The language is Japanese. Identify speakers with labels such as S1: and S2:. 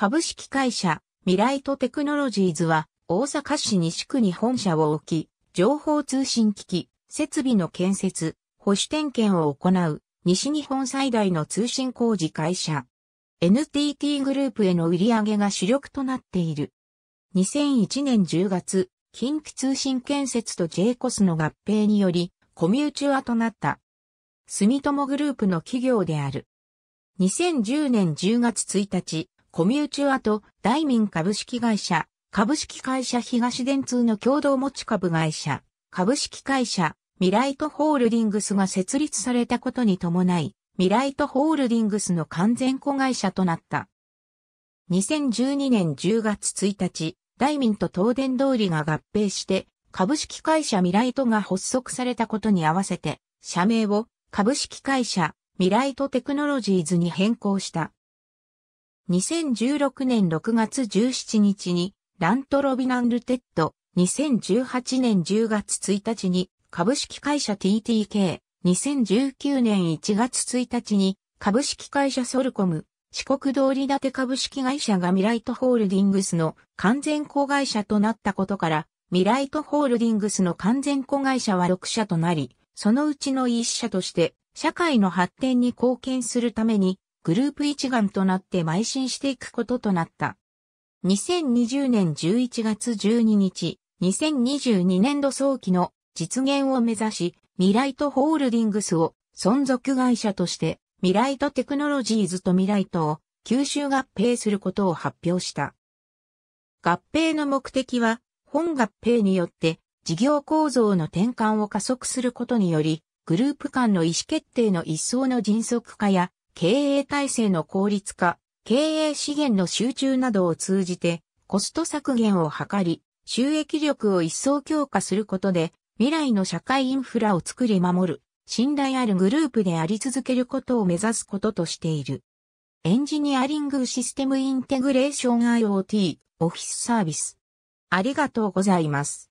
S1: 株式会社、ミライトテクノロジーズは、大阪市西区に本社を置き、情報通信機器、設備の建設、保守点検を行う、西日本最大の通信工事会社。NTT グループへの売り上げが主力となっている。2001年10月、近畿通信建設と JCOS の合併により、コミューチュアとなった。住友グループの企業である。2010年10月1日、コミューチュアと大民株式会社、株式会社東電通の共同持ち株会社、株式会社、ミライトホールディングスが設立されたことに伴い、ミライトホールディングスの完全子会社となった。2012年10月1日、大民と東電通りが合併して、株式会社ミライトが発足されたことに合わせて、社名を株式会社ミライトテクノロジーズに変更した。2016年6月17日にラントロビナンルテッド、2018年10月1日に株式会社 TTK、2019年1月1日に株式会社ソルコム、四国通り建て株式会社がミライトホールディングスの完全子会社となったことから、ミライトホールディングスの完全子会社は6社となり、そのうちの1社として、社会の発展に貢献するために、グループ一丸となって邁進していくこととなった。2020年11月12日、2022年度早期の実現を目指し、ミライトホールディングスを存続会社として、ミライトテクノロジーズとミライトを吸収合併することを発表した。合併の目的は、本合併によって事業構造の転換を加速することにより、グループ間の意思決定の一層の迅速化や経営体制の効率化、経営資源の集中などを通じて、コスト削減を図り、収益力を一層強化することで、未来の社会インフラを作り守る、信頼あるグループであり続けることを目指すこととしている。エンジニアリングシステムインテグレーション IoT オフィスサービス。ありがとうございます。